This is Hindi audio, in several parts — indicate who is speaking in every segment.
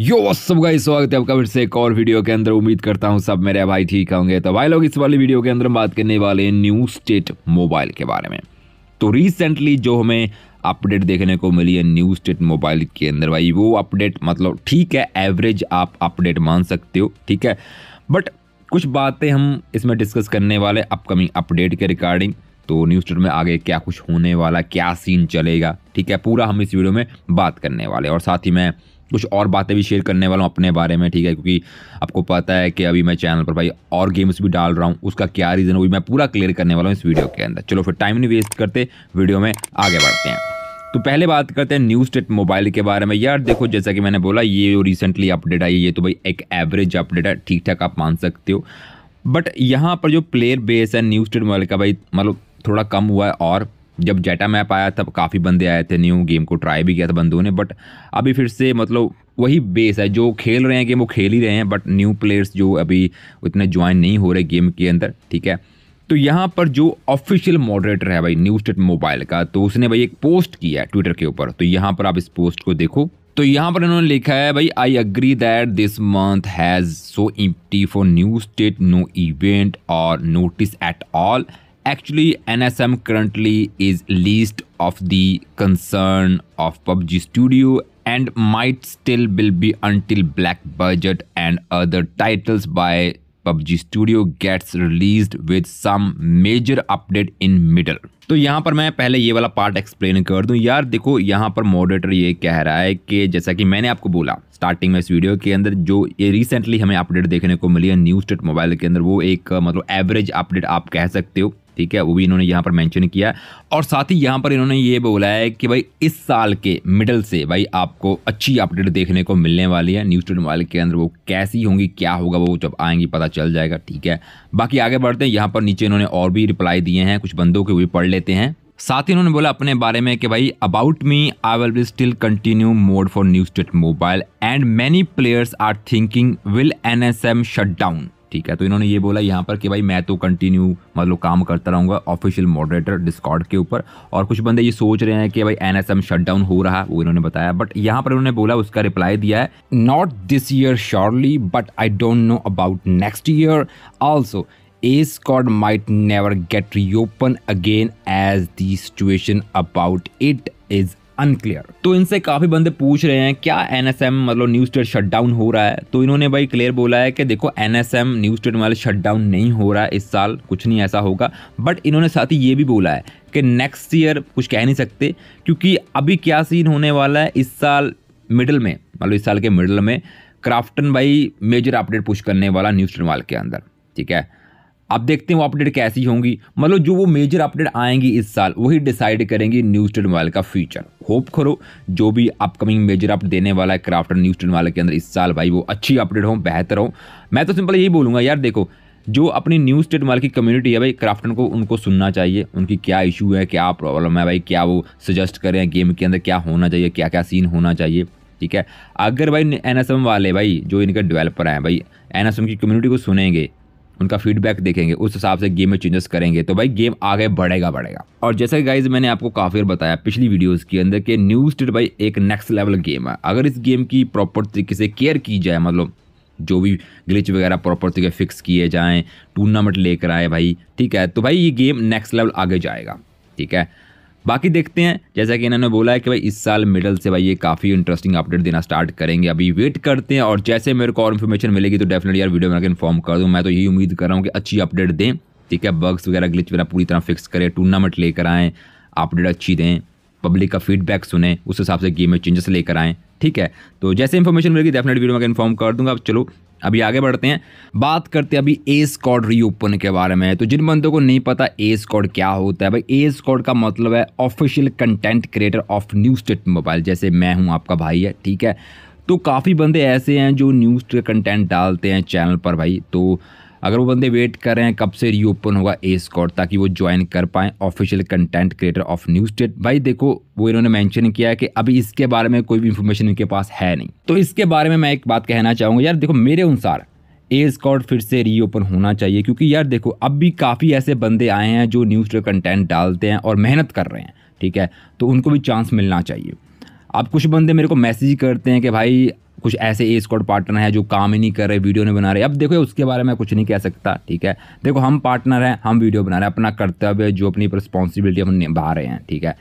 Speaker 1: यो सब गाइस स्वागत है आपका फिर से एक और वीडियो के अंदर उम्मीद करता हूँ सब मेरे भाई ठीक होंगे तो भाई लोग इस वाली वीडियो के अंदर हम बात करने वाले हैं न्यू स्टेट मोबाइल के बारे में तो रिसेंटली जो हमें अपडेट देखने को मिली है न्यू स्टेट मोबाइल के अंदर भाई वो अपडेट मतलब ठीक है एवरेज आप अपडेट मान सकते हो ठीक है बट कुछ बातें हम इसमें डिस्कस करने वाले अपकमिंग अपडेट के रिकॉर्डिंग तो न्यूज स्टेट में आगे क्या कुछ होने वाला क्या सीन चलेगा ठीक है पूरा हम इस वीडियो में बात करने वाले और साथ ही मैं कुछ और बातें भी शेयर करने वाला हूँ अपने बारे में ठीक है क्योंकि आपको पता है कि अभी मैं चैनल पर भाई और गेम्स भी डाल रहा हूँ उसका क्या रीज़न वो भी मैं पूरा क्लियर करने वाला हूँ इस वीडियो के अंदर चलो फिर टाइम नहीं वेस्ट करते वीडियो में आगे बढ़ते हैं तो पहले बात करते हैं न्यू स्टेट मोबाइल के बारे में यार देखो जैसा कि मैंने बोला ये जो रिसेंटली अपडेट आई ये तो भाई एक एवरेज अपडेट है ठीक ठाक आप मान सकते हो बट यहाँ पर जो प्लेयर बेस है न्यू स्टेट मोबाइल का भाई मतलब थोड़ा कम हुआ है और जब जेटा मैप आया तब काफ़ी बंदे आए थे न्यू गेम को ट्राई भी किया था बंदों ने बट अभी फिर से मतलब वही बेस है जो खेल रहे हैं गेम वो खेल ही रहे हैं बट न्यू प्लेयर्स जो अभी उतने ज्वाइन नहीं हो रहे गेम के अंदर ठीक है तो यहाँ पर जो ऑफिशियल मॉडरेटर है भाई न्यू स्टेट मोबाइल का तो उसने भाई एक पोस्ट किया है ट्विटर के ऊपर तो यहाँ पर आप इस पोस्ट को देखो तो यहाँ पर इन्होंने लिखा है भाई I agree that this month has so empty for New State no event or notice at all Actually, NSM currently is least of the concern of PUBG Studio and might still will be until Black Budget and other titles by PUBG Studio gets released with some major update in middle. तो यहाँ पर मैं पहले ये वाला पार्ट एक्सप्लेन कर दूँ यार देखो यहाँ पर मॉडरेटर ये कह रहा है कि जैसा कि मैंने आपको बोला स्टार्टिंग में इस वीडियो के अंदर जो ये रिसेंटली हमें अपडेट देखने को मिली है न्यू स्टेट मोबाइल के अंदर वो एक मतलब एवरेज अपडेट आप कह सकते हो ठीक है वो भी इन्होंने यहाँ पर मैंशन किया और साथ ही यहाँ पर इन्होंने ये बोला है कि भाई इस साल के मिडल से भाई आपको अच्छी अपडेट देखने को मिलने वाली है न्यूज ट्रेड मोबाइल के अंदर वो कैसी होंगी क्या होगा वो जब आएंगी पता चल जाएगा ठीक है बाकी आगे बढ़ते हैं यहाँ पर नीचे इन्होंने और भी रिप्लाई दिए हैं कुछ बंदों के भी पढ़ लेते हैं साथ ही उन्होंने बोला अपने बारे में कि भाई about me I will be still continue mode for New State Mobile and many players are thinking will N S M shut down ठीक है तो इन्होंने ये बोला यहाँ पर कि भाई मैं तो कंटिन्यू मतलब काम करता रहूँगा ऑफिशियल मॉडरेटर डिस्कॉर्ड के ऊपर और कुछ बंदे ये सोच रहे हैं कि भाई N S M shut down हो रहा है वो इन्होंने बताया बट यहाँ पर उन्होंने बोला उसका रिप्लाई दिया है not this year surely but I don't know about next year also A squad might never get reopened again as the situation about it is unclear तो इनसे काफी बंदे पूछ रहे हैं क्या एनएसएम मतलब न्यूज ट्रेड शटडाउन हो रहा है तो इन्होंने भाई क्लियर बोला है कि देखो एनएसएम न्यूज ट्रेड वाले डाउन नहीं हो रहा है इस साल कुछ नहीं ऐसा होगा बट इन्होंने साथ ही ये भी बोला है कि नेक्स्ट ईयर कुछ कह नहीं सकते क्योंकि अभी क्या सीन होने वाला है इस साल मिडल में मतलब इस साल के मिडल में क्राफ्टन भाई मेजर अपडेट पुश करने वाला न्यूज ट्रेड के अंदर ठीक है अब देखते हैं वो अपडेट कैसी होंगी मतलब जो वो मेजर अपडेट आएंगी इस साल वही डिसाइड करेंगी न्यूज टेन मोबाइल का फ्यूचर होप करो जो भी अपकमिंग मेजर अपडेट देने वाला है क्राफ्टर न्यूज टेन मोबाइल के अंदर इस साल भाई वो अच्छी अपडेट हो बेहतर हो मैं तो सिंपल यही बोलूँगा यार देखो जो अपनी न्यूज़ स्टेट माल की कम्युनिटी है भाई क्राफ्टन को उनको सुनना चाहिए उनकी क्या इशू है क्या प्रॉब्लम है भाई क्या वो सजेस्ट करें गेम के अंदर क्या होना चाहिए क्या क्या सीन होना चाहिए ठीक है अगर भाई एन वाले भाई जो इनके डेवलपर हैं भाई एन की कम्युनिटी को सुनेंगे उनका फीडबैक देखेंगे उस हिसाब से गेम में चेंजेस करेंगे तो भाई गेम आगे बढ़ेगा बढ़ेगा और जैसे गाइज मैंने आपको काफ़ी बताया पिछली वीडियोस के अंदर कि न्यू स्टेट भाई एक नेक्स्ट लेवल गेम है अगर इस गेम की प्रॉपर तरीके से केयर की जाए मतलब जो भी ग्लिच वगैरह प्रॉपर तरीके फिक्स किए जाएँ टूर्नामेंट लेकर आए भाई ठीक है तो भाई ये गेम नेक्स्ट लेवल आगे जाएगा ठीक है बाकी देखते हैं जैसा कि इन्होंने बोला है कि भाई इस साल मिडल से भाई ये काफ़ी इंटरेस्टिंग अपडेट देना स्टार्ट करेंगे अभी वेट करते हैं और जैसे मेरे को और इन्फॉर्मेशन मिलेगी तो डेफिनेटली यार वीडियो बनाकर इन्फॉर्म कर दूँ मैं तो यही उम्मीद कर रहा हूँ कि अच्छी अपडेट दें ठीक है बग्स वगैरह ग्लिच वगैरह पूरी तरह फिक्स करें टूर्नामेंट लेकर आएँ अपडेट अच्छी दें पब्लिक का फीडबैक सुने उस हिसाब से गेम में चेंजेस लेकर आएँ ठीक है तो जैसे इन्फॉर्मेशन मिलेगी डेफिनेट वीडियो में इन्फॉर्म कर दूंगा अब चलो अभी आगे बढ़ते हैं बात करते हैं अभी ए स्कॉड रीओपन के बारे में तो जिन बंदों को नहीं पता ए स्कॉड क्या होता है भाई ए स्कॉड का मतलब है official content creator of New State Mobile जैसे मैं हूँ आपका भाई है ठीक है तो काफ़ी बंदे ऐसे हैं जो न्यूज़ के कंटेंट डालते हैं चैनल पर भाई तो अगर वो बंदे वेट कर रहे हैं कब से रीओपन होगा ए स्कॉट ताकि वो ज्वाइन कर पाएँ official content creator of New State भाई देखो वो इन्होंने मेंशन किया है कि अभी इसके बारे में कोई भी इन्फॉर्मेशन इनके पास है नहीं तो इसके बारे में मैं एक बात कहना चाहूँगा यार देखो मेरे अनुसार ए स्कॉट फिर से रीओपन होना चाहिए क्योंकि यार देखो अब भी काफ़ी ऐसे बंदे आए हैं जो न्यूज़ पे कंटेंट डालते हैं और मेहनत कर रहे हैं ठीक है तो उनको भी चांस मिलना चाहिए अब कुछ बंदे मेरे को मैसेज करते हैं कि भाई कुछ ऐसे ए स्कॉड पार्टनर हैं जो काम ही नहीं कर रहे वीडियो नहीं बना रहे अब देखो उसके बारे में कुछ नहीं कह सकता ठीक है देखो हम पार्टनर हैं हम वीडियो बना रहे हैं अपना कर्तव्य जो अपनी रिस्पॉन्सिबिलिटी हम निभा रहे हैं ठीक है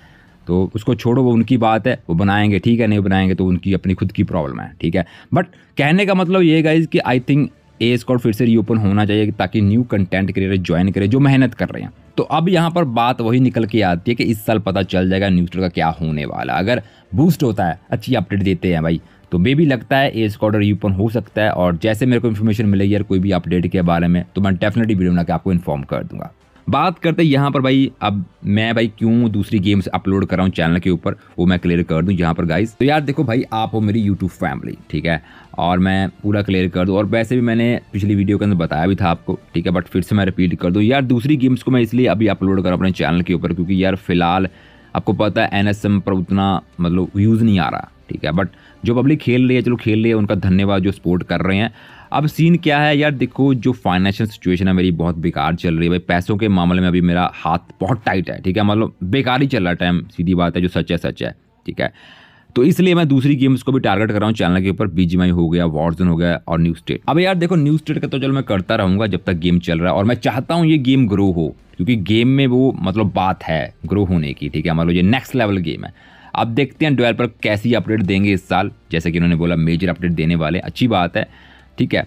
Speaker 1: तो उसको छोड़ो वो उनकी बात है वो बनाएंगे ठीक है नहीं बनाएंगे तो उनकी अपनी खुद की प्रॉब्लम है ठीक है बट कहने का मतलब ये गाइज कि आई थिंक ए स्कॉड फिर से रीओपन होना चाहिए ताकि न्यू कंटेंट क्रिएटर ज्वाइन करें जो मेहनत कर रहे हैं तो अब यहाँ पर बात वही निकल के आती है कि इस साल पता चल जाएगा न्यूट्रल का क्या होने वाला अगर बूस्ट होता है अच्छी अपडेट देते हैं भाई तो मे भी लगता है ए स्क्वाड और यूपन हो सकता है और जैसे मेरे को इन्फॉर्मेशन मिलेगी यार कोई भी अपडेट के बारे में तो मैं डेफिनेटली वीडियो बना के आपको इन्फॉर्म कर दूंगा बात करते यहाँ पर भाई अब मैं भाई क्यों दूसरी गेम्स अपलोड कर रहा हूँ चैनल के ऊपर वो मैं क्लियर कर दूँ यहाँ पर गाइज तो यार देखो भाई आप हो मेरी यूट्यूब फैमिली ठीक है और मैं पूरा क्लियर कर दूँ और वैसे भी मैंने पिछली वीडियो के अंदर बताया भी था आपको ठीक है बट फिर से मैं रिपीट कर दूँ यार दूसरी गेम्स को मैं इसलिए अभी अपलोड करूँ अपने चैनल के ऊपर क्योंकि यार फिलहाल आपको पता है एन पर उतना मतलब व्यूज़ नहीं आ रहा ठीक है बट जो पब्लिक खेल रही है चलो खेल रही है उनका धन्यवाद जो सपोर्ट कर रहे हैं अब सीन क्या है यार देखो जो फाइनेंशियल सिचुएशन है मेरी बहुत बेकार चल रही है भाई पैसों के मामले में अभी मेरा हाथ बहुत टाइट है ठीक है मतलब बेकार ही चल रहा है टाइम सीधी बात है जो सच है सच है ठीक है तो इसलिए मैं दूसरी गेम्स को भी टारगेट कर रहा हूँ चैनल के ऊपर बीजीमाई हो गया वॉर्जन हो गया और न्यू स्टेट अब यार देखो न्यू स्टेट का तो चलो मैं करता रहूँगा जब तक गेम चल रहा है और मैं चाहता हूँ ये गेम ग्रो हो क्योंकि गेम में वो मतलब बात है ग्रो होने की ठीक है मतलब ये नेक्स्ट लेवल गेम है अब देखते हैं ट्वेल्व पर कैसी अपडेट देंगे इस साल जैसे कि इन्होंने बोला मेजर अपडेट देने वाले अच्छी बात है ठीक है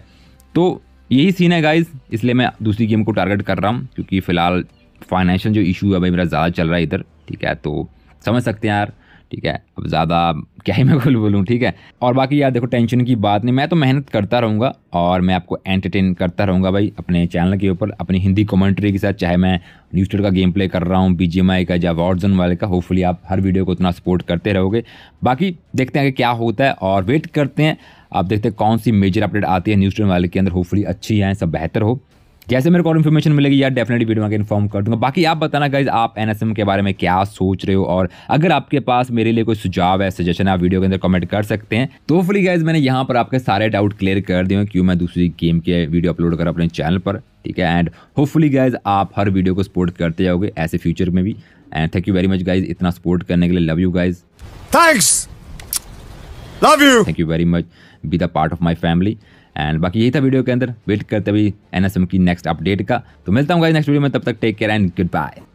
Speaker 1: तो यही सीन है गाइज इसलिए मैं दूसरी गेम को टारगेट कर रहा हूँ क्योंकि फ़िलहाल फाइनेंशियल जो इशू है भाई मेरा ज़्यादा चल रहा है इधर ठीक है तो समझ सकते हैं यार ठीक है अब ज़्यादा क्या ही मैं बोल बोलूँ ठीक है और बाकी यार देखो टेंशन की बात नहीं मैं तो मेहनत करता रहूँगा और मैं आपको एंटरटेन करता रहूँगा भाई अपने चैनल के ऊपर अपनी हिंदी कमेंट्री के साथ चाहे मैं न्यूज का गेम प्ले कर रहा हूँ बी का या वॉर्डजन वाले का होपफुली आप हर वीडियो को उतना सपोर्ट करते रहोगे बाकी देखते हैं कि क्या होता है और वेट करते हैं आप देखते हैं कौन सी मेजर अपडेट आती है न्यूज वाले के अंदर होपफुली अच्छी आएँ सब बेहतर हो जैसे मेरे को और इन्फॉर्मेशन मिलेगी यार डेफिनेटली वीडियो में इन्फॉर्म कर दूंगा बाकी आप बताना गाइज आप एन के बारे में क्या सोच रहे हो और अगर आपके पास मेरे लिए कोई सुझाव है सजेशन आप वीडियो के अंदर कमेंट कर सकते हैं तो फ्री गाइज मैंने यहाँ पर आपके सारे डाउट क्लियर कर दिए क्यों मैं दूसरी गेम के वीडियो अपलोड कर अपने चैनल पर ठीक है एंड होपफुली गाइज आप हर वीडियो को सपोर्ट करते जाओगे ऐसे फ्यूचर में भी and thank you very much guys इतना सपोर्ट करने के लिए love you guys thanks love you thank you very much be the part of my family and बाकी यही था वीडियो के अंदर वेट करते अभी एन की नेक्स्ट अपडेट का तो मिलता हूँ नेक्स्ट वीडियो में तब तक take care and good bye